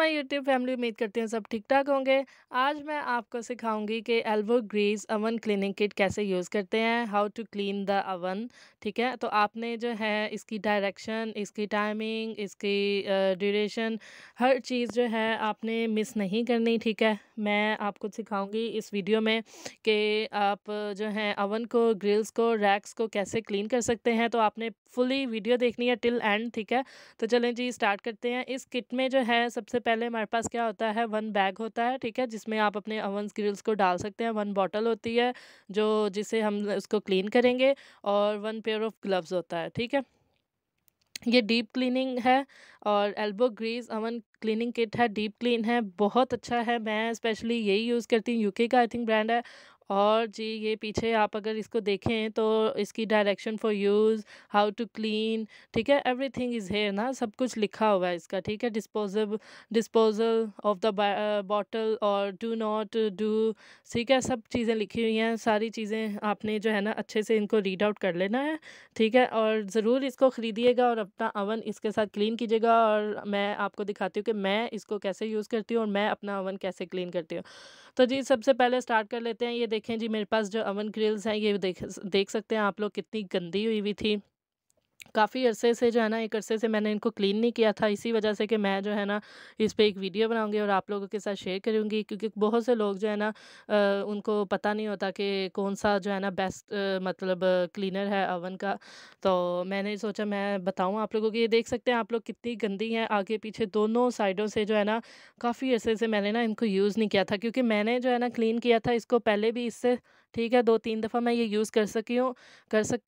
my YouTube family उम्मीद करती हूँ सब ठीक ठाक होंगे आज मैं आपको सिखाऊंगी कि elbow grease oven cleaning kit कैसे यूज़ करते हैं how to clean the oven ठीक है तो आपने जो है इसकी डायरेक्शन इसकी टाइमिंग इसकी ड्यूरेशन हर चीज़ जो है आपने मिस नहीं करनी ठीक है मैं आपको सिखाऊंगी इस वीडियो में कि आप जो है अवन को ग्रिल्स को रैक्स को कैसे क्लीन कर सकते हैं तो आपने फुली वीडियो देखनी है टिल एंड ठीक है तो चलें जी स्टार्ट करते हैं इस किट में जो है सबसे पहले हमारे पास क्या होता है वन बैग होता है ठीक है जिसमें आप अपने अवन ग्रिल्स को डाल सकते हैं वन बॉटल होती है जो जिसे हम उसको क्लीन करेंगे और वन पेयर ऑफ ग्लव्स होता है ठीक है ये डीप क्लीनिंग है और elbow grease oven cleaning kit है डीप क्लीन है बहुत अच्छा है मैं स्पेशली यही यूज़ करती हूँ यूके का आई थिंक ब्रांड है और जी ये पीछे आप अगर इसको देखें तो इसकी direction for use how to clean ठीक है एवरीथिंग इज़ हेयर ना सब कुछ लिखा हुआ है इसका ठीक है disposal disposal of the bottle और डू नॉट डू ठीक है सब चीज़ें लिखी हुई हैं सारी चीज़ें आपने जो है ना अच्छे से इनको रीड आउट कर लेना है ठीक है और ज़रूर इसको ख़रीदिएगा और अपना अवन इसके साथ क्लीन कीजिएगा और मैं आपको दिखाती हूँ कि मैं इसको कैसे यूज़ करती हूँ और मैं अपना अवन कैसे क्लीन करती हूँ तो जी सबसे पहले स्टार्ट कर लेते हैं ये देख देखें जी मेरे पास जो अवन ग्रिल्स हैं ये देख देख सकते हैं आप लोग कितनी गंदी हुई हुई थी काफ़ी अरसे से जो है ना एक अरसे से मैंने इनको क्लीन नहीं किया था इसी वजह से कि मैं जो है ना इस पर एक वीडियो बनाऊंगी और आप लोगों के साथ शेयर करूंगी क्योंकि बहुत से लोग जो है ना उनको पता नहीं होता कि कौन सा जो है ना बेस्ट मतलब क्लीनर है अवन का तो मैंने सोचा मैं बताऊँ आप लोगों को ये देख सकते हैं आप लोग कितनी गंदी हैं आगे पीछे दोनों साइडों से जो है ना काफ़ी अरसे से मैंने ना इनको यूज़ नहीं किया था क्योंकि मैंने जो है ना क्लीन किया था इसको पहले भी इससे ठीक है दो तीन दफ़ा मैं ये यूज़ कर सकी हूँ कर सक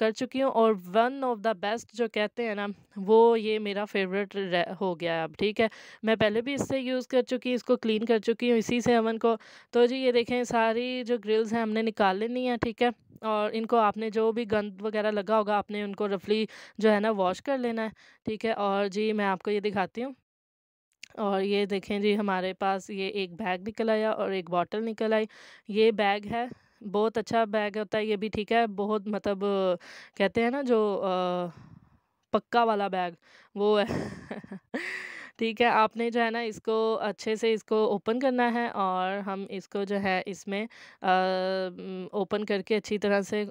कर चुकी हूँ और वन ऑफ द बेस्ट जो कहते हैं ना वो ये मेरा फेवरेट हो गया है अब ठीक है मैं पहले भी इससे यूज़ कर चुकी इसको क्लीन कर चुकी हूँ इसी से अमन को तो जी ये देखें सारी जो ग्रिल्स हैं हमने निकाल लेनी है ठीक है और इनको आपने जो भी गंद वगैरह लगा होगा आपने उनको रफली जो है ना वॉश कर लेना है ठीक है और जी मैं आपको ये दिखाती हूँ और ये देखें जी हमारे पास ये एक बैग निकल आया और एक बॉटल निकल आई ये बैग है बहुत अच्छा बैग होता है ये भी ठीक है बहुत मतलब कहते हैं ना जो आ, पक्का वाला बैग वो है ठीक है आपने जो है ना इसको अच्छे से इसको ओपन करना है और हम इसको जो है इसमें ओपन करके अच्छी तरह से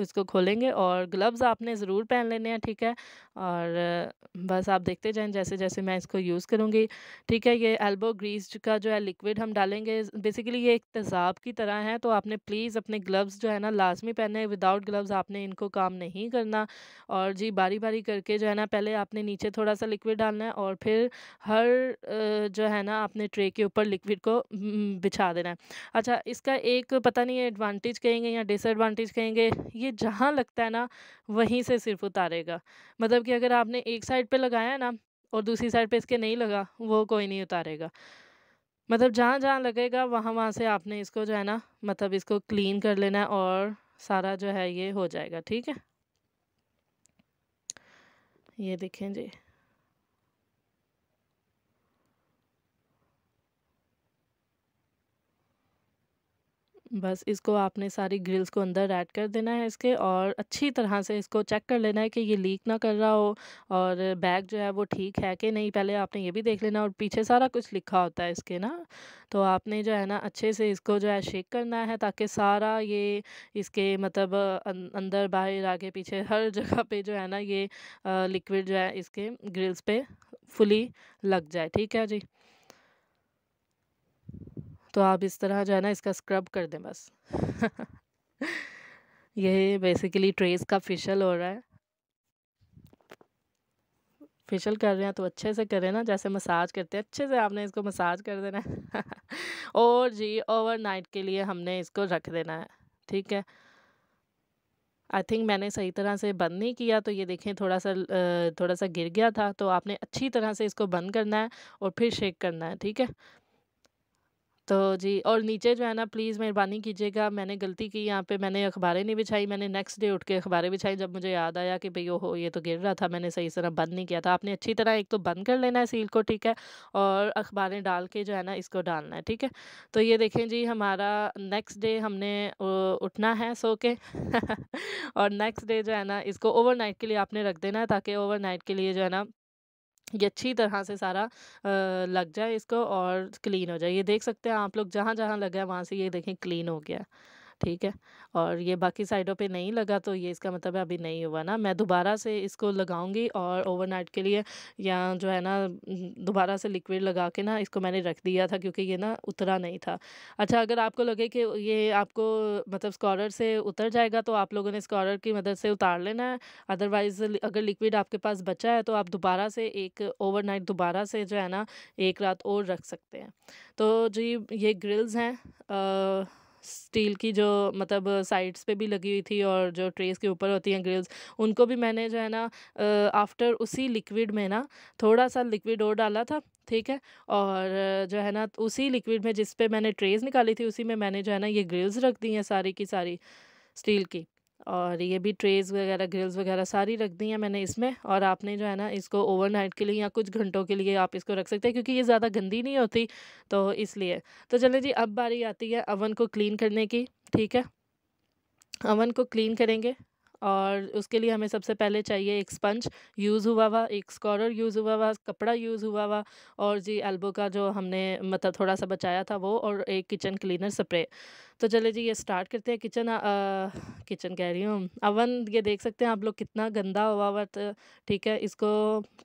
उसको खोलेंगे और ग्लव्स आपने ज़रूर पहन लेने हैं ठीक है और बस आप देखते जाएं जैसे जैसे मैं इसको यूज़ करूँगी ठीक है ये एल्बो ग्रीस का जो है लिक्विड हम डालेंगे बेसिकली ये एक तेज़ाब की तरह है तो आपने प्लीज़ अपने ग्लव्स जो है ना लाजमी पहने विदाउट ग्लव्स आपने इनको काम नहीं करना और जी बारी बारी करके जो है ना पहले आपने नीचे थोड़ा सा लिक्विड डालना है और फिर हर जो है ना आपने ट्रे के ऊपर लिक्विड को बिछा देना है अच्छा इसका एक पता नहीं एडवांटेज कहेंगे या डिसएडवांटेज कहेंगे ये जहाँ लगता है ना वहीं से सिर्फ उतारेगा मतलब कि अगर आपने एक साइड पे लगाया ना और दूसरी साइड पे इसके नहीं लगा वो कोई नहीं उतारेगा मतलब जहाँ जहाँ लगेगा वहाँ वहाँ से आपने इसको जो है ना मतलब इसको क्लीन कर लेना है और सारा जो है ये हो जाएगा ठीक है ये देखें जी बस इसको आपने सारी ग्रिल्स को अंदर ऐड कर देना है इसके और अच्छी तरह से इसको चेक कर लेना है कि ये लीक ना कर रहा हो और बैग जो है वो ठीक है कि नहीं पहले आपने ये भी देख लेना और पीछे सारा कुछ लिखा होता है इसके ना तो आपने जो है ना अच्छे से इसको जो है शेक करना है ताकि सारा ये इसके मतलब अं-, अंदर बाहर आगे पीछे हर जगह पर जो है ना ये लिक्विड जो है इसके ग्रिल्स पे फुली लग जाए ठीक है जी तो आप इस तरह जो है ना इसका स्क्रब कर दें बस यह बेसिकली ट्रेस का फिशल हो रहा है फेशियल कर रहे हैं तो अच्छे से करें ना जैसे मसाज करते हैं अच्छे से आपने इसको मसाज कर देना है और जी ओवरनाइट के लिए हमने इसको रख देना है ठीक है आई थिंक मैंने सही तरह से बंद नहीं किया तो ये देखें थोड़ा सा थोड़ा सा गिर गया था तो आपने अच्छी तरह से इसको बंद करना है और फिर शेक करना है ठीक है तो जी और नीचे जो है ना प्लीज़ मेहरबानी कीजिएगा मैंने गलती की यहाँ पे मैंने अखबारें नहीं बिछाई मैंने नेक्स्ट डे उठ के अखबारें बिछाई जब मुझे याद आया कि भई ओहो ये तो गिर रहा था मैंने सही तरह बंद नहीं किया था आपने अच्छी तरह एक तो बंद कर लेना है सील को ठीक है और अखबारें डाल के जो है ना इसको डालना है ठीक है तो ये देखें जी हमारा नेक्स्ट डे हमने उठना है सो के और नेक्स्ट डे जो है ना इसको नाइट के लिए आपने रख देना है ताकि नाइट के लिए जो है ना ये अच्छी तरह से सारा लग जाए इसको और क्लीन हो जाए ये देख सकते हैं आप लोग जहाँ जहाँ लगा है वहाँ से ये देखें क्लीन हो गया ठीक है और ये बाकी साइडों पे नहीं लगा तो ये इसका मतलब है अभी नहीं हुआ ना मैं दोबारा से इसको लगाऊंगी और ओवरनाइट के लिए या जो है ना दोबारा से लिक्विड लगा के ना इसको मैंने रख दिया था क्योंकि ये ना उतरा नहीं था अच्छा अगर आपको लगे कि ये आपको मतलब स्कॉलर से उतर जाएगा तो आप लोगों ने स्कॉलर की मदद से उतार लेना है अदरवाइज़ अगर लिक्विड आपके पास बचा है तो आप दोबारा से एक ओवर दोबारा से जो है ना एक रात और रख सकते हैं तो जी ये ग्रिल्स हैं स्टील की जो मतलब साइड्स पे भी लगी हुई थी और जो ट्रेस के ऊपर होती हैं ग्रिल्स उनको भी मैंने जो है ना आफ्टर उसी लिक्विड में ना थोड़ा सा लिक्विड और डाला था ठीक है और जो है ना उसी लिक्विड में जिस पे मैंने ट्रेस निकाली थी उसी में मैंने जो है ना ये ग्रिल्स रख दी हैं सारी की सारी स्टील की और ये भी ट्रेज वगैरह ग्रिल्स वगैरह सारी रख दी हैं मैंने इसमें और आपने जो है ना इसको ओवरनाइट के लिए या कुछ घंटों के लिए आप इसको रख सकते हैं क्योंकि ये ज़्यादा गंदी नहीं होती तो इसलिए तो चले जी अब बारी आती है अवन को क्लीन करने की ठीक है अवन को क्लीन करेंगे और उसके लिए हमें सबसे पहले चाहिए एक स्पंज यूज़ हुआ हुआ एक स्कॉर यूज़ हुआ हुआ कपड़ा यूज़ हुआ हुआ और जी एल्बो का जो हमने मतलब थोड़ा सा बचाया था वो और एक किचन क्लीनर स्प्रे तो चले जी ये स्टार्ट करते हैं किचन किचन कह रही हूँ अवन ये देख सकते हैं आप लोग कितना गंदा हुआ हुआ ठीक है इसको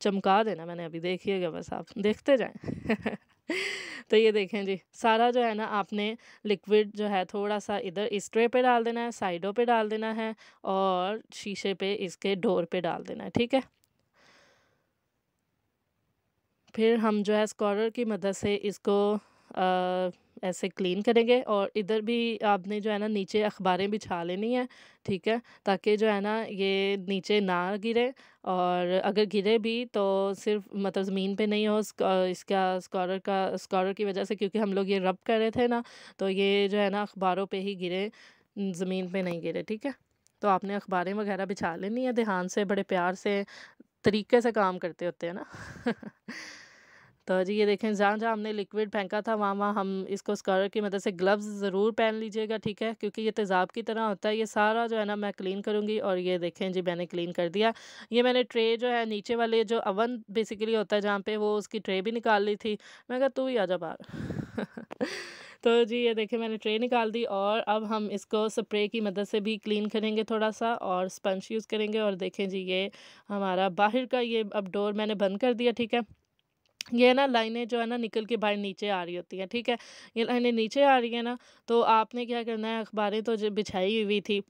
चमका देना मैंने अभी देखिएगा बस आप देखते जाएँ तो ये देखें जी सारा जो है ना आपने लिक्विड जो है थोड़ा सा इधर इस ट्रे पे डाल देना है साइडों पे डाल देना है और शीशे पे इसके डोर पे डाल देना है ठीक है फिर हम जो है स्कॉलर की मदद से इसको आ, ऐसे क्लीन करेंगे और इधर भी आपने जो है ना नीचे अखबारें बिछा लेनी है ठीक है ताकि जो है ना ये नीचे ना गिरे और अगर गिरे भी तो सिर्फ मतलब ज़मीन पे नहीं हो इसका स्कॉलर का स्कॉलर की वजह से क्योंकि हम लोग ये रब कर रहे थे ना तो ये जो है ना अखबारों पे ही गिरे ज़मीन पर नहीं गिरे ठीक है तो आपने अखबारें वगैरह बिछा लेनी है ध्यान से बड़े प्यार से तरीके से काम करते होते हैं ना तो जी ये देखें जहाँ जहाँ हमने लिक्विड फेंका था वहाँ वहाँ हम इसको स्कर की मदद से ग्लव्स ज़रूर पहन लीजिएगा ठीक है क्योंकि ये तेज़ाब की तरह होता है ये सारा जो है ना मैं क्लीन करूँगी और ये देखें जी मैंने क्लीन कर दिया ये मैंने ट्रे जो है नीचे वाले जो अवन बेसिकली होता है जहाँ पर वो उसकी ट्रे भी निकाल ली थी मैं कहा तू ही आ जा बाहर तो जी ये देखें मैंने ट्रे निकाल दी और अब हम इसको स्प्रे की मदद से भी क्लीन करेंगे थोड़ा सा और स्पंज यूज़ करेंगे और देखें जी ये हमारा बाहर का ये अब डोर मैंने बंद कर दिया ठीक है ये है ना लाइनें जो है ना निकल के बाहर नीचे आ रही होती हैं ठीक है ये लाइनें नीचे आ रही है ना तो आपने क्या करना है अखबारें तो जो बिछाई हुई थी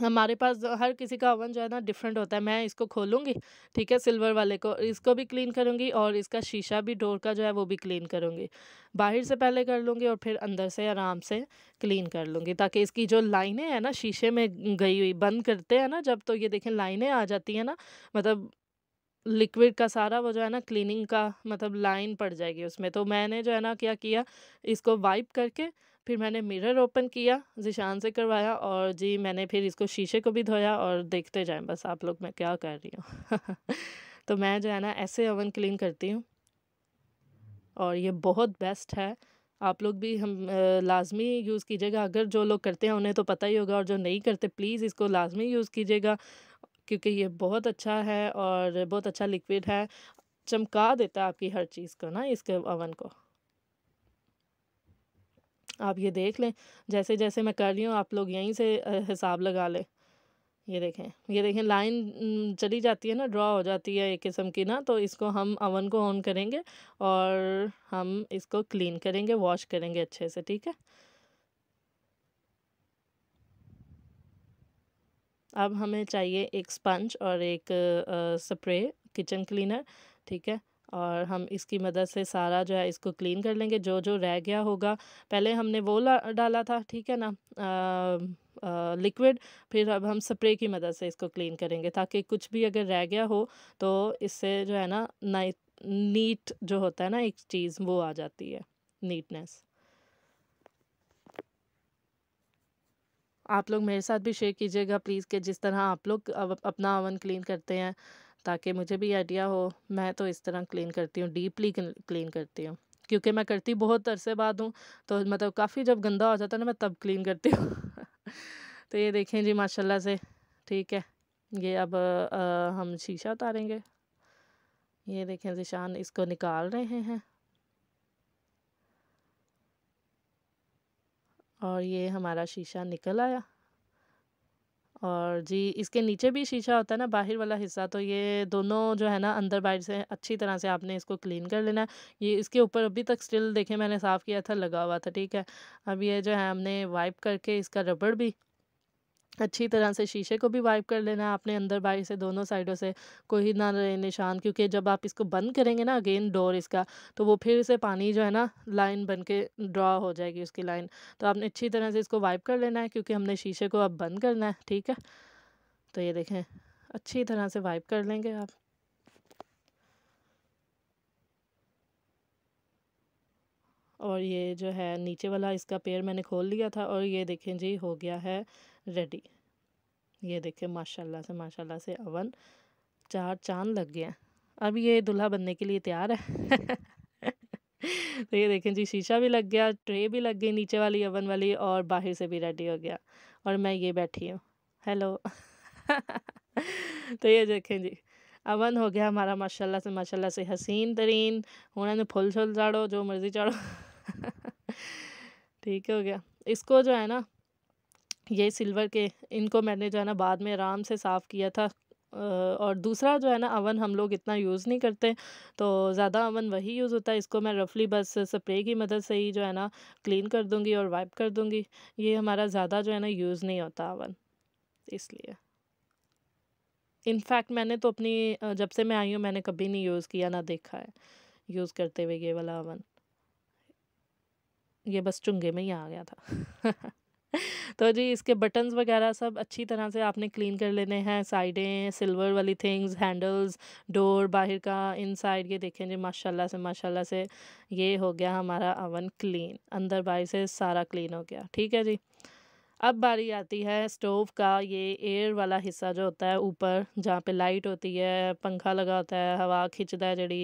हमारे पास हर किसी का ओवन जो है ना डिफरेंट होता है मैं इसको खोलूँगी ठीक है सिल्वर वाले को इसको भी क्लीन करूँगी और इसका शीशा भी डोर का जो है वो भी क्लीन करूँगी बाहर से पहले कर लूँगी और फिर अंदर से आराम से क्लीन कर लूँगी ताकि इसकी जो लाइनें हैं ना शीशे में गई हुई बंद करते हैं ना जब तो ये देखें लाइनें आ जाती हैं ना मतलब लिक्विड का सारा वो जो है ना क्लीनिंग का मतलब लाइन पड़ जाएगी उसमें तो मैंने जो है ना क्या किया इसको वाइप करके फिर मैंने मिरर ओपन किया जिशान से करवाया और जी मैंने फिर इसको शीशे को भी धोया और देखते जाएं बस आप लोग मैं क्या कर रही हूँ तो मैं जो है ना ऐसे ओवन क्लीन करती हूँ और ये बहुत बेस्ट है आप लोग भी हम लाजमी यूज़ कीजिएगा अगर जो लोग करते हैं उन्हें तो पता ही होगा और जो नहीं करते प्लीज़ इसको लाजमी यूज़ कीजिएगा क्योंकि ये बहुत अच्छा है और बहुत अच्छा लिक्विड है चमका देता है आपकी हर चीज़ को ना इसके ओवन को आप ये देख लें जैसे जैसे मैं कर रही हूँ आप लोग यहीं से हिसाब लगा लें ये देखें ये देखें लाइन चली जाती है ना ड्रा हो जाती है एक किस्म की ना तो इसको हम ओवन को ऑन करेंगे और हम इसको क्लीन करेंगे वॉश करेंगे अच्छे से ठीक है अब हमें चाहिए एक स्पंज और एक स्प्रे किचन क्लीनर ठीक है और हम इसकी मदद से सारा जो है इसको क्लीन कर लेंगे जो जो रह गया होगा पहले हमने वो डाला था ठीक है ना लिक्विड फिर अब हम स्प्रे की मदद से इसको क्लीन करेंगे ताकि कुछ भी अगर रह गया हो तो इससे जो है ना नाइट नीट जो होता है ना एक चीज़ वो आ जाती है नीटनेस आप लोग मेरे साथ भी शेयर कीजिएगा प्लीज़ कि जिस तरह आप लोग अपना ओवन क्लीन करते हैं ताकि मुझे भी आइडिया हो मैं तो इस तरह क्लीन करती हूँ डीपली क्लीन करती हूँ क्योंकि मैं करती बहुत अरसे बाद हूँ तो मतलब काफ़ी जब गंदा हो जाता है ना मैं तब क्लीन करती हूँ तो ये देखें जी माशाल्लाह से ठीक है ये अब आ, हम शीशा उतारेंगे ये देखें जिशान इसको निकाल रहे हैं और ये हमारा शीशा निकल आया और जी इसके नीचे भी शीशा होता है ना बाहर वाला हिस्सा तो ये दोनों जो है ना अंदर बाहर से अच्छी तरह से आपने इसको क्लीन कर लेना है ये इसके ऊपर अभी तक स्टिल देखे मैंने साफ़ किया था लगा हुआ था ठीक है अब ये जो है हमने वाइप करके इसका रबड़ भी अच्छी तरह से शीशे को भी वाइप कर लेना है आपने अंदर बाहर से दोनों साइडों से कोई ना रहे निशान क्योंकि जब आप इसको बंद करेंगे ना अगेन डोर इसका तो वो फिर से पानी जो है ना लाइन बन के ड्रा हो जाएगी उसकी लाइन तो आपने अच्छी तरह से इसको वाइप कर लेना है क्योंकि हमने शीशे को अब बंद करना है ठीक है तो ये देखें अच्छी तरह से वाइप कर लेंगे आप और ये जो है नीचे वाला इसका पेड़ मैंने खोल लिया था और ये देखें जी हो गया है रेडी ये देखिए माशाल्लाह से माशाल्लाह से अवन चार चांद लग गया अब ये दूल्हा बनने के लिए तैयार है तो ये देखें जी शीशा भी लग गया ट्रे भी लग गई नीचे वाली अवन वाली और बाहर से भी रेडी हो गया और मैं ये बैठी हूँ हेलो तो ये देखें जी अवन हो गया हमारा माशाल्लाह से माशाल्लाह से हसीन तरीन उन्होंने फुल छुल चाड़ो जो मर्ज़ी चाड़ो ठीक हो गया इसको जो है ना ये सिल्वर के इनको मैंने जो है ना बाद में आराम से साफ़ किया था और दूसरा जो है ना अवन हम लोग इतना यूज़ नहीं करते तो ज़्यादा अवन वही यूज़ होता है इसको मैं रफली बस स्प्रे की मदद से ही जो है ना क्लीन कर दूँगी और वाइप कर दूँगी ये हमारा ज़्यादा जो है ना यूज़ नहीं होता अवन इसलिए इनफैक्ट मैंने तो अपनी जब से मैं आई हूँ मैंने कभी नहीं यूज़ किया ना देखा है यूज़ करते हुए ये वाला अवन ये बस चुंगे में ही आ गया था तो जी इसके बटन्स वगैरह सब अच्छी तरह से आपने क्लीन कर लेने हैं साइडें सिल्वर वाली थिंग्स हैंडल्स डोर बाहर का इनसाइड ये देखें जी माशाल्लाह से माशाल्लाह से ये हो गया हमारा अवन क्लीन अंदर बाहर से सारा क्लीन हो गया ठीक है जी अब बारी आती है स्टोव का ये एयर वाला हिस्सा जो होता है ऊपर जहाँ पे लाइट होती है पंखा लगा होता है हवा खींचता है जड़ी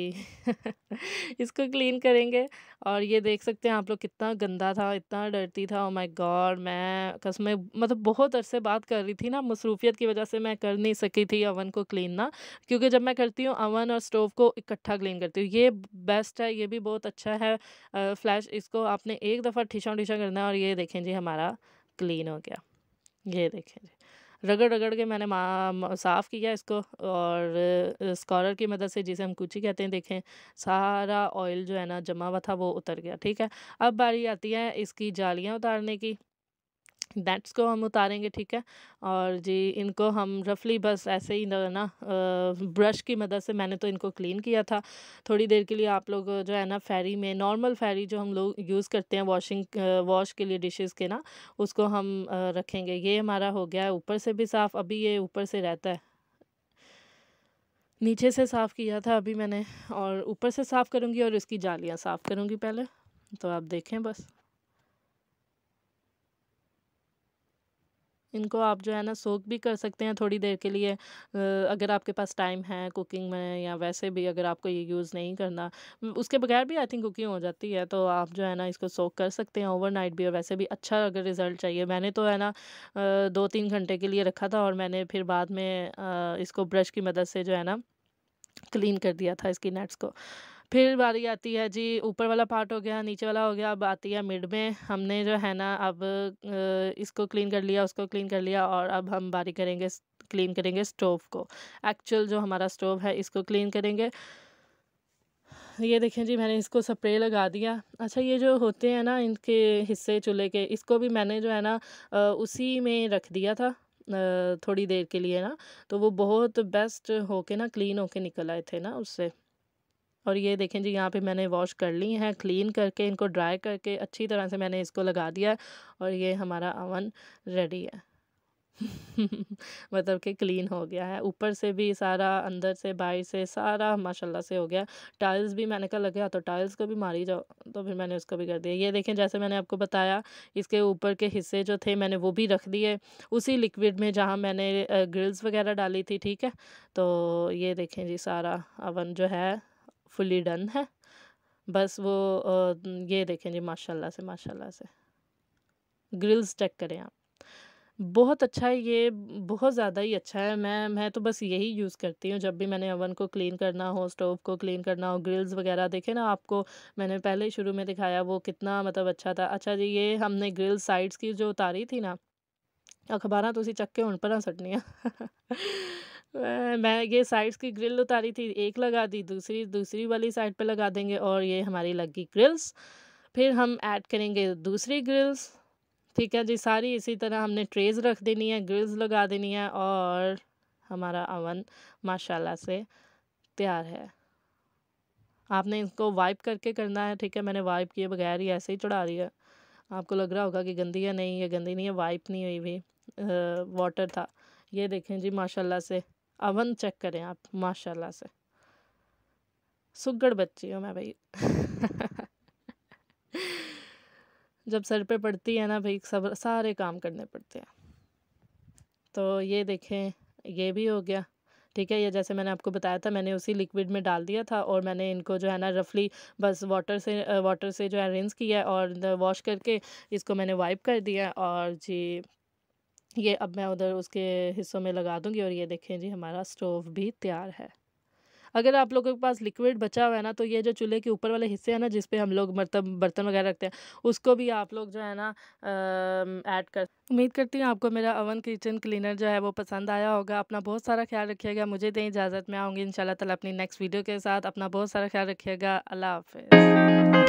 इसको क्लीन करेंगे और ये देख सकते हैं आप लोग कितना गंदा था इतना डरती था ओ माय गॉड मैं कसमें मतलब बहुत अरसे बात कर रही थी ना मसरूफियत की वजह से मैं कर नहीं सकी थी अवन को क्लीन ना क्योंकि जब मैं करती हूँ अवन और स्टोव को इकट्ठा क्लीन करती हूँ ये बेस्ट है ये भी बहुत अच्छा है फ्लैश इसको आपने एक दफ़ा ठीछा ठीछा करना है और ये देखें जी हमारा क्लीन हो गया ये देखें जी रगड़ रगड़ के मैंने माँ साफ़ किया इसको और स्कॉलर की मदद से जिसे हम ही कहते हैं देखें सारा ऑयल जो है ना जमा हुआ था वो उतर गया ठीक है अब बारी आती है इसकी जालियाँ उतारने की डेट्स को हम उतारेंगे ठीक है और जी इनको हम रफली बस ऐसे ही ना ब्रश की मदद से मैंने तो इनको क्लीन किया था थोड़ी देर के लिए आप लोग जो है ना फैरी में नॉर्मल फैरी जो हम लोग यूज़ करते हैं वॉशिंग वॉश के लिए डिशेस के ना उसको हम रखेंगे ये हमारा हो गया है ऊपर से भी साफ़ अभी ये ऊपर से रहता है नीचे से साफ़ किया था अभी मैंने और ऊपर से साफ़ करूँगी और इसकी जालियाँ साफ़ करूँगी पहले तो आप देखें बस इनको आप जो है ना सोक भी कर सकते हैं थोड़ी देर के लिए अगर आपके पास टाइम है कुकिंग में या वैसे भी अगर आपको ये यूज़ नहीं करना उसके बगैर भी आई थिंक कुकिंग हो जाती है तो आप जो है ना इसको सोक कर सकते हैं ओवरनाइट भी और वैसे भी अच्छा अगर रिज़ल्ट चाहिए मैंने तो है ना दो तीन घंटे के लिए रखा था और मैंने फिर बाद में इसको ब्रश की मदद से जो है ना क्लीन कर दिया था इसकी नेट्स को फिर बारी आती है जी ऊपर वाला पार्ट हो गया नीचे वाला हो गया अब आती है मिड में हमने जो है ना अब इसको क्लीन कर लिया उसको क्लीन कर लिया और अब हम बारी करेंगे क्लीन करेंगे स्टोव को एक्चुअल जो हमारा स्टोव है इसको क्लीन करेंगे ये देखें जी मैंने इसको स्प्रे लगा दिया अच्छा ये जो होते हैं ना इनके हिस्से चूल्हे के इसको भी मैंने जो है ना उसी में रख दिया था थोड़ी देर के लिए ना तो वो बहुत बेस्ट होके ना क्लीन होके निकल आए थे ना उससे और ये देखें जी यहाँ पे मैंने वॉश कर ली हैं क्लीन करके इनको ड्राई करके अच्छी तरह से मैंने इसको लगा दिया और ये हमारा अवन रेडी है मतलब कि क्लीन हो गया है ऊपर से भी सारा अंदर से बाहर से सारा माशाल्लाह से हो गया टाइल्स भी मैंने कहा लगे तो टाइल्स को भी मारी जाओ तो फिर मैंने उसको भी कर दिया ये देखें जैसे मैंने आपको बताया इसके ऊपर के हिस्से जो थे मैंने वो भी रख दिए उसी लिक्विड में जहाँ मैंने ग्रिल्स वगैरह डाली थी ठीक है तो ये देखें जी सारा अवन जो है फुली डन है बस वो ये देखें जी माशाल्लाह से माशाल्लाह से ग्रिल्स चेक करें आप बहुत अच्छा है ये बहुत ज़्यादा ही अच्छा है मैं मैं तो बस यही यूज़ करती हूँ जब भी मैंने ओवन को क्लीन करना हो स्टोव को क्लीन करना हो ग्रिल्स वगैरह देखे ना आपको मैंने पहले शुरू में दिखाया वो कितना मतलब अच्छा था अच्छा जी ये हमने ग्रिल साइड्स की जो उतारी थी ना अखबारा तो उसी चक्के हूँ पर ना मैं ये साइड्स की ग्रिल उतारी थी एक लगा दी दूसरी दूसरी वाली साइड पे लगा देंगे और ये हमारी लग गई ग्रिल्स फिर हम ऐड करेंगे दूसरी ग्रिल्स ठीक है जी सारी इसी तरह हमने ट्रेज रख देनी है ग्रिल्स लगा देनी है और हमारा अवन माशाल्लाह से तैयार है आपने इसको वाइप करके करना है ठीक है मैंने वाइप किए बगैर ही ऐसे ही चढ़ा दिया आपको लग रहा होगा कि गंदी है नहीं है गंदी नहीं है वाइप नहीं हुई भी वाटर था ये देखें जी माशाल्लाह से अवन चेक करें आप माशाल्लाह से सुगड़ बच्ची हूँ मैं भाई जब सर पे पड़ती है ना भाई सब सारे काम करने पड़ते हैं तो ये देखें ये भी हो गया ठीक है ये जैसे मैंने आपको बताया था मैंने उसी लिक्विड में डाल दिया था और मैंने इनको जो है ना रफली बस वाटर से वाटर से जो है रिंस किया और वॉश करके इसको मैंने वाइप कर दिया और जी ये अब मैं उधर उसके हिस्सों में लगा दूंगी और ये देखें जी हमारा स्टोव भी तैयार है अगर आप लोगों के पास लिक्विड बचा हुआ है ना तो ये जो चूल्हे के ऊपर वाले हिस्से हैं ना जिस हम लोग मतलब बर्तन वगैरह रखते हैं उसको भी आप लोग जो है ना ऐड कर उम्मीद करती हूँ आपको मेरा अवन किचन क्लीनर जो है वो पसंद आया होगा अपना बहुत सारा ख्याल रखिएगा मुझे दें तो इजाज़त मैं आऊँगी इन शाला अपनी नेक्स्ट वीडियो के साथ अपना बहुत सारा ख्याल रखिएगा अल्लाह हाफ